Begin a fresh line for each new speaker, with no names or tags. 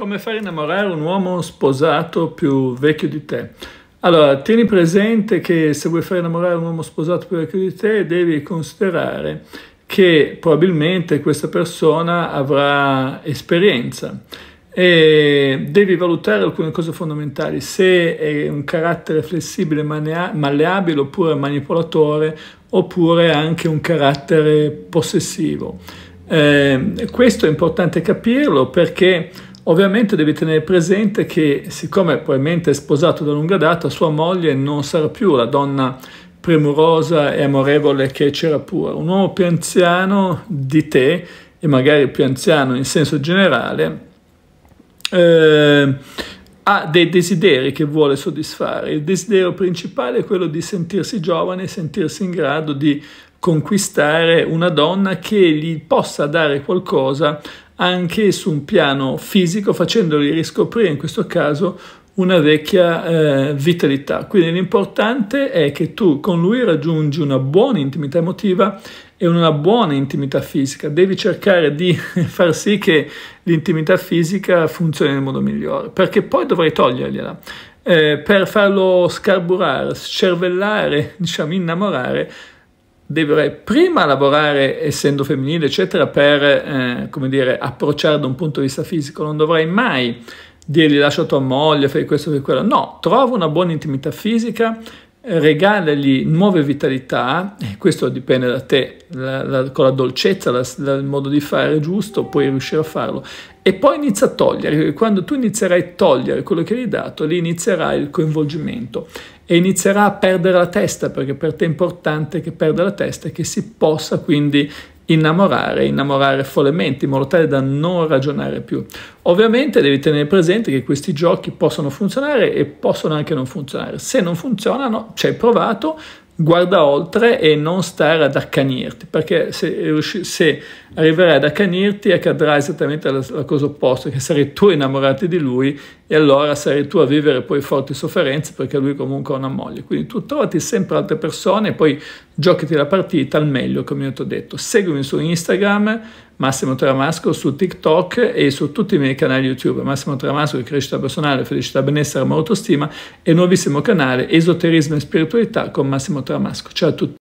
Come far innamorare un uomo sposato più vecchio di te? Allora, tieni presente che se vuoi far innamorare un uomo sposato più vecchio di te, devi considerare che probabilmente questa persona avrà esperienza e devi valutare alcune cose fondamentali, se è un carattere flessibile, malleabile oppure manipolatore oppure anche un carattere possessivo. Eh, questo è importante capirlo perché Ovviamente devi tenere presente che siccome probabilmente è sposato da lunga data, sua moglie non sarà più la donna premurosa e amorevole che c'era pure. Un uomo più anziano di te, e magari più anziano in senso generale, eh, ha dei desideri che vuole soddisfare. Il desiderio principale è quello di sentirsi giovane, sentirsi in grado di conquistare una donna che gli possa dare qualcosa anche su un piano fisico facendoli riscoprire in questo caso una vecchia eh, vitalità. Quindi l'importante è che tu con lui raggiungi una buona intimità emotiva e una buona intimità fisica. Devi cercare di far sì che l'intimità fisica funzioni nel modo migliore, perché poi dovrai togliergliela. Eh, per farlo scarburare, scervellare, diciamo innamorare, deve prima lavorare essendo femminile eccetera per eh, come dire approcciare da un punto di vista fisico non dovrei mai dirgli lascia tua moglie fai questo fai quello no trova una buona intimità fisica regalagli nuove vitalità e questo dipende da te la, la, con la dolcezza la, il modo di fare giusto puoi riuscire a farlo e poi inizia a togliere quando tu inizierai a togliere quello che gli hai dato lì inizierà il coinvolgimento e inizierà a perdere la testa perché per te è importante che perda la testa e che si possa quindi innamorare, innamorare follemente in modo tale da non ragionare più. Ovviamente devi tenere presente che questi giochi possono funzionare e possono anche non funzionare. Se non funzionano, ci hai provato, guarda oltre e non stare ad accanirti, perché se, se arriverai ad accanirti accadrà esattamente la, la, cosa opposta, che sarai tu innamorati di lui e allora sarai tu a vivere poi forti sofferenze perché lui comunque ha una moglie. Quindi tu trovati sempre altre persone e poi giochiti la partita al meglio, come io ti ho detto. Seguimi su Instagram, Massimo Tramasco su TikTok e su tutti i miei canali YouTube, Massimo Tramasco di crescita personale, felicità, benessere, ma autostima e nuovissimo canale Esoterismo e Spiritualità con Massimo Tramasco. Ciao a tutti.